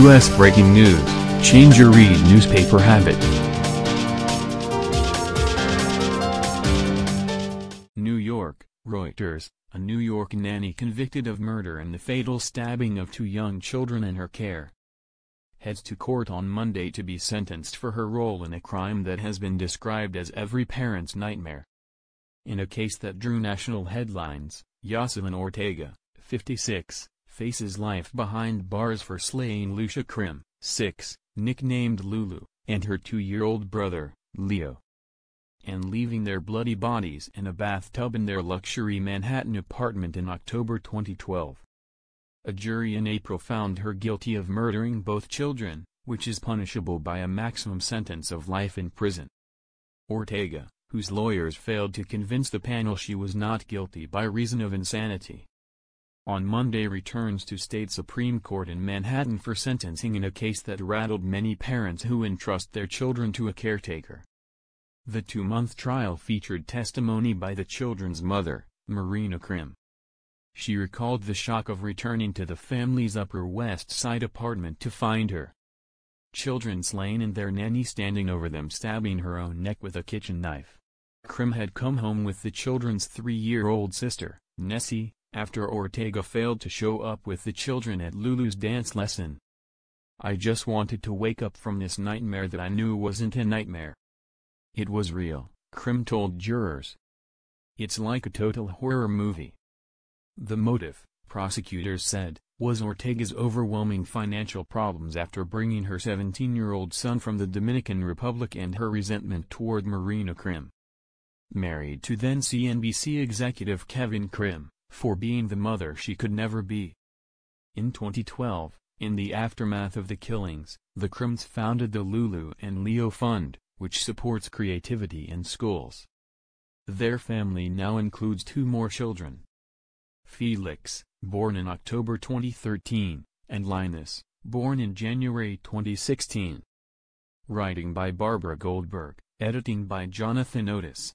U.S. breaking news, change your read newspaper habit. New York, Reuters, a New York nanny convicted of murder and the fatal stabbing of two young children in her care. Heads to court on Monday to be sentenced for her role in a crime that has been described as every parent's nightmare. In a case that drew national headlines, Yasmin Ortega, 56, faces life behind bars for slaying Lucia Krim, 6, nicknamed Lulu, and her two-year-old brother, Leo. And leaving their bloody bodies in a bathtub in their luxury Manhattan apartment in October 2012. A jury in April found her guilty of murdering both children, which is punishable by a maximum sentence of life in prison. Ortega, whose lawyers failed to convince the panel she was not guilty by reason of insanity, on Monday returns to state Supreme Court in Manhattan for sentencing in a case that rattled many parents who entrust their children to a caretaker. The two-month trial featured testimony by the children's mother, Marina Krim. She recalled the shock of returning to the family's Upper West Side apartment to find her children slain and their nanny standing over them stabbing her own neck with a kitchen knife. Krim had come home with the children's three-year-old sister, Nessie, after Ortega failed to show up with the children at Lulu's dance lesson. I just wanted to wake up from this nightmare that I knew wasn't a nightmare. It was real, Krim told jurors. It's like a total horror movie. The motive, prosecutors said, was Ortega's overwhelming financial problems after bringing her 17-year-old son from the Dominican Republic and her resentment toward Marina Krim. Married to then-CNBC executive Kevin Krim, for being the mother she could never be. In 2012, in the aftermath of the killings, the Crims founded the Lulu and Leo Fund, which supports creativity in schools. Their family now includes two more children. Felix, born in October 2013, and Linus, born in January 2016. Writing by Barbara Goldberg, editing by Jonathan Otis.